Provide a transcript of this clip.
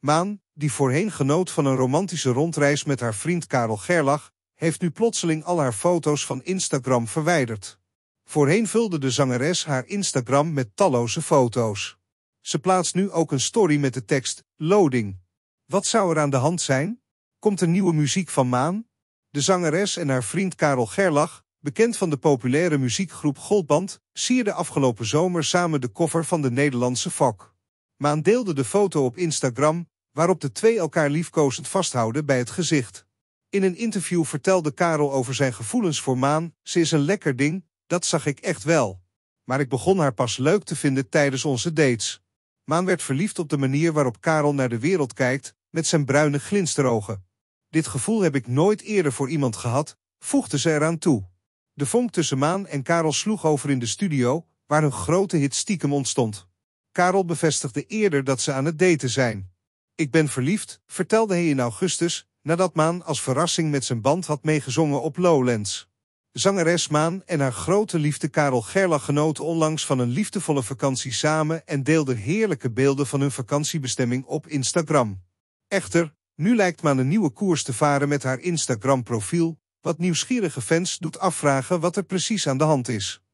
Maan, die voorheen genoot van een romantische rondreis met haar vriend Karel Gerlach, heeft nu plotseling al haar foto's van Instagram verwijderd. Voorheen vulde de zangeres haar Instagram met talloze foto's. Ze plaatst nu ook een story met de tekst Loading. Wat zou er aan de hand zijn? Komt er nieuwe muziek van Maan? De zangeres en haar vriend Karel Gerlach, bekend van de populaire muziekgroep Goldband, sierden afgelopen zomer samen de koffer van de Nederlandse vak. Maan deelde de foto op Instagram, waarop de twee elkaar liefkozend vasthouden bij het gezicht. In een interview vertelde Karel over zijn gevoelens voor Maan. Ze is een lekker ding, dat zag ik echt wel. Maar ik begon haar pas leuk te vinden tijdens onze dates. Maan werd verliefd op de manier waarop Karel naar de wereld kijkt, met zijn bruine glinsterogen. Dit gevoel heb ik nooit eerder voor iemand gehad, voegde ze eraan toe. De vonk tussen Maan en Karel sloeg over in de studio, waar een grote hit stiekem ontstond. Karel bevestigde eerder dat ze aan het daten zijn. Ik ben verliefd, vertelde hij in augustus, nadat Maan als verrassing met zijn band had meegezongen op Lowlands. Zangeres Maan en haar grote liefde Karel Gerlach genoten onlangs van een liefdevolle vakantie samen en deelden heerlijke beelden van hun vakantiebestemming op Instagram. Echter, nu lijkt Maan een nieuwe koers te varen met haar Instagram-profiel, wat nieuwsgierige fans doet afvragen wat er precies aan de hand is.